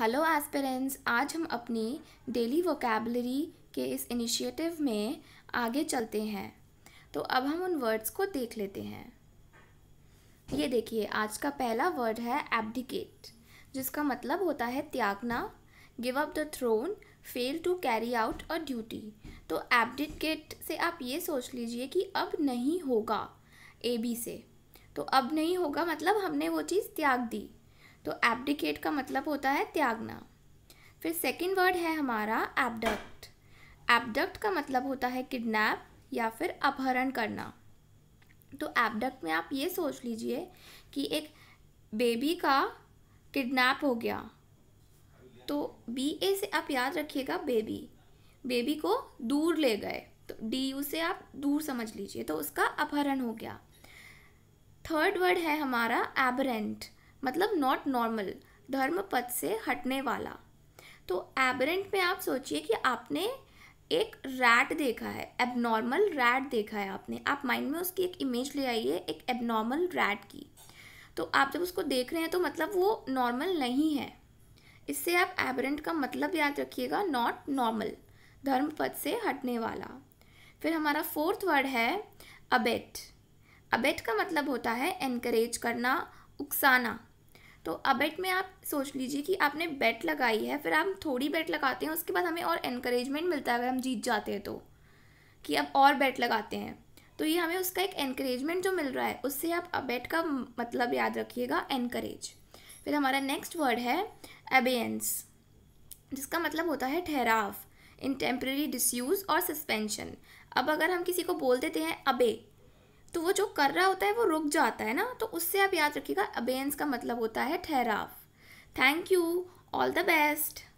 hello aspirants आज हम अपनी डेली वोकेबलरी के इस इनिशिएटिव में आगे चलते हैं तो अब हम उन वर्ड्स को देख लेते हैं ये देखिए आज का पहला वर्ड है एबडिकेट जिसका मतलब होता है त्यागना give up the throne fail to carry out a duty तो एबडिकेट से आप ये सोच लीजिए कि अब नहीं होगा ए बी से तो अब नहीं होगा मतलब हमने वो चीज़ त्याग दी तो एबडिकेट का मतलब होता है त्यागना फिर सेकेंड वर्ड है हमारा एबडक्ट एबडक्ट का मतलब होता है किडनैप या फिर अपहरण करना तो एबडक्ट में आप ये सोच लीजिए कि एक बेबी का किडनैप हो गया तो बी ए से आप याद रखिएगा बेबी बेबी को दूर ले गए तो डी यू से आप दूर समझ लीजिए तो उसका अपहरण हो गया थर्ड वर्ड है हमारा एबरेंट मतलब नॉट नॉर्मल धर्म पथ से हटने वाला तो एबरेंट में आप सोचिए कि आपने एक रैट देखा है एबनॉर्मल रैट देखा है आपने आप माइंड में उसकी एक इमेज ले आइए एक एबनॉर्मल रैट की तो आप जब उसको देख रहे हैं तो मतलब वो नॉर्मल नहीं है इससे आप एबरेंट का मतलब याद रखिएगा नॉट नॉर्मल धर्म पद से हटने वाला फिर हमारा फोर्थ वर्ड है अबेट अबेट का मतलब होता है एनकरेज करना उकसाना तो अबेट में आप सोच लीजिए कि आपने बेट लगाई है फिर आप थोड़ी बेट लगाते हैं उसके बाद हमें और इनक्रेजमेंट मिलता है अगर हम जीत जाते हैं तो कि अब और बेट लगाते हैं तो ये हमें उसका एक इनक्रेजमेंट जो मिल रहा है उससे आप अबेट का मतलब याद रखिएगा इनक्रेज फिर हमारा नेक्स्ट वर्ड है एबेंस जिसका मतलब होता है ठहराव इन टेम्प्रेरी डिसयूज़ और सस्पेंशन अब अगर हम किसी को बोल देते हैं अबे तो वो जो कर रहा होता है वो रुक जाता है ना तो उससे आप याद रखिएगा अबेंस का मतलब होता है ठहराव thank you all the best